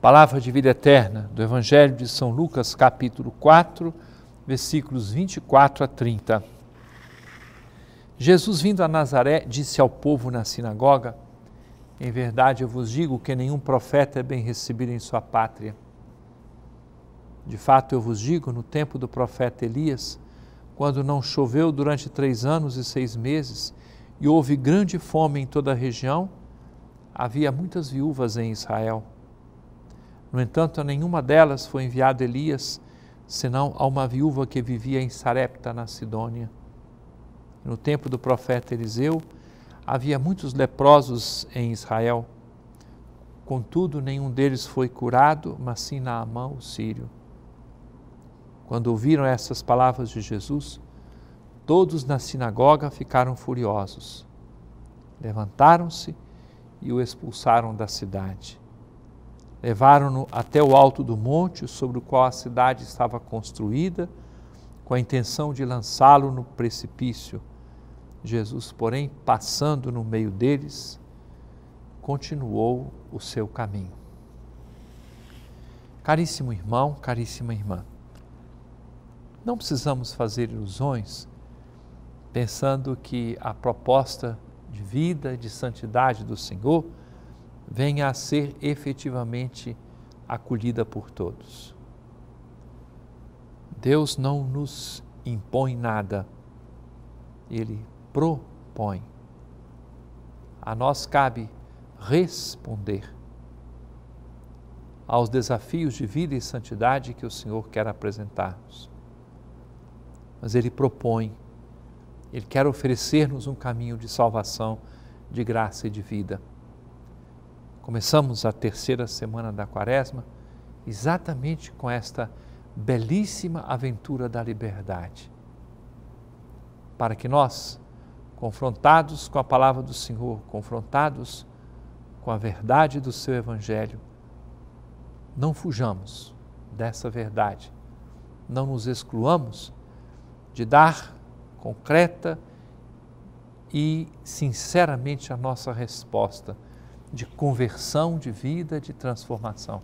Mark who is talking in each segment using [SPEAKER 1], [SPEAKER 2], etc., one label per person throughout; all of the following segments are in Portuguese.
[SPEAKER 1] Palavra de vida eterna do Evangelho de São Lucas, capítulo 4, versículos 24 a 30. Jesus, vindo a Nazaré, disse ao povo na sinagoga: Em verdade eu vos digo que nenhum profeta é bem recebido em sua pátria. De fato, eu vos digo, no tempo do profeta Elias, quando não choveu durante três anos e seis meses, e houve grande fome em toda a região, havia muitas viúvas em Israel no entanto, a nenhuma delas foi enviado Elias, senão a uma viúva que vivia em Sarepta, na Sidônia. No tempo do profeta Eliseu, havia muitos leprosos em Israel. Contudo, nenhum deles foi curado, mas sim Naamã, o sírio. Quando ouviram essas palavras de Jesus, todos na sinagoga ficaram furiosos. Levantaram-se e o expulsaram da cidade. Levaram-no até o alto do monte sobre o qual a cidade estava construída, com a intenção de lançá-lo no precipício. Jesus, porém, passando no meio deles, continuou o seu caminho. Caríssimo irmão, caríssima irmã, não precisamos fazer ilusões pensando que a proposta de vida, de santidade do Senhor, venha a ser efetivamente acolhida por todos. Deus não nos impõe nada, Ele propõe. A nós cabe responder aos desafios de vida e santidade que o Senhor quer apresentar-nos. Mas Ele propõe, Ele quer oferecer-nos um caminho de salvação, de graça e de vida. Começamos a terceira semana da Quaresma exatamente com esta belíssima aventura da liberdade. Para que nós, confrontados com a palavra do Senhor, confrontados com a verdade do seu Evangelho, não fujamos dessa verdade, não nos excluamos de dar concreta e sinceramente a nossa resposta de conversão de vida, de transformação.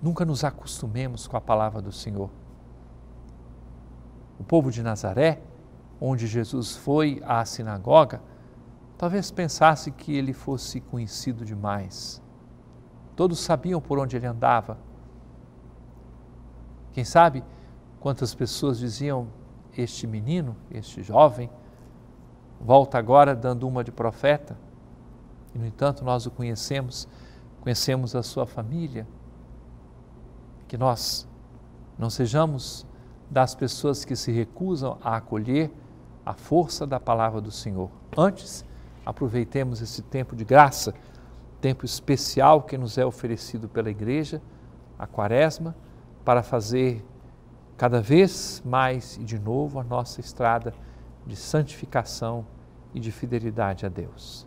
[SPEAKER 1] Nunca nos acostumemos com a palavra do Senhor. O povo de Nazaré, onde Jesus foi à sinagoga, talvez pensasse que ele fosse conhecido demais. Todos sabiam por onde ele andava. Quem sabe quantas pessoas diziam: Este menino, este jovem, volta agora dando uma de profeta e no entanto, nós o conhecemos, conhecemos a sua família. Que nós não sejamos das pessoas que se recusam a acolher a força da palavra do Senhor. Antes, aproveitemos esse tempo de graça, tempo especial que nos é oferecido pela igreja, a quaresma, para fazer cada vez mais e de novo a nossa estrada de santificação e de fidelidade a Deus